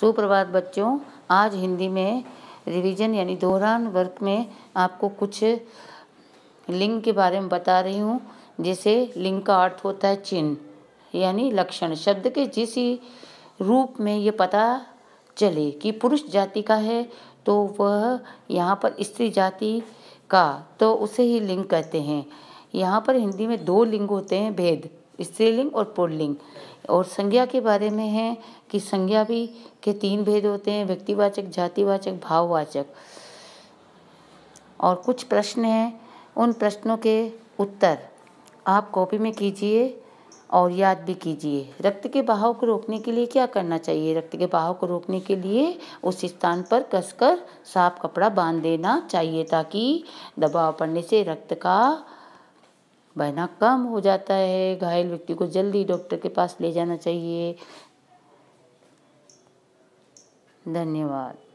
सुप्रभात बच्चों आज हिंदी में रिवीजन यानी दोहरान वर्क में आपको कुछ लिंग के बारे में बता रही हूँ जैसे लिंग का अर्थ होता है चिन्ह यानी लक्षण शब्द के जिस ही रूप में ये पता चले कि पुरुष जाति का है तो वह यहाँ पर स्त्री जाति का तो उसे ही लिंग कहते हैं यहाँ पर हिंदी में दो लिंग होते हैं भेद स्त्रीलिंग और पुल्लिंग और संज्ञा के बारे में है कि संज्ञा भी के तीन भेद होते हैं व्यक्तिवाचक जातिवाचक भाववाचक और कुछ प्रश्न हैं उन प्रश्नों के उत्तर आप कॉपी में कीजिए और याद भी कीजिए रक्त के बहाव को रोकने के लिए क्या करना चाहिए रक्त के बहाव को रोकने के लिए उस स्थान पर कसकर साफ कपड़ा बांध देना चाहिए ताकि दबाव पड़ने से रक्त का बहना कम हो जाता है घायल व्यक्ति को जल्दी डॉक्टर के पास ले जाना चाहिए धन्यवाद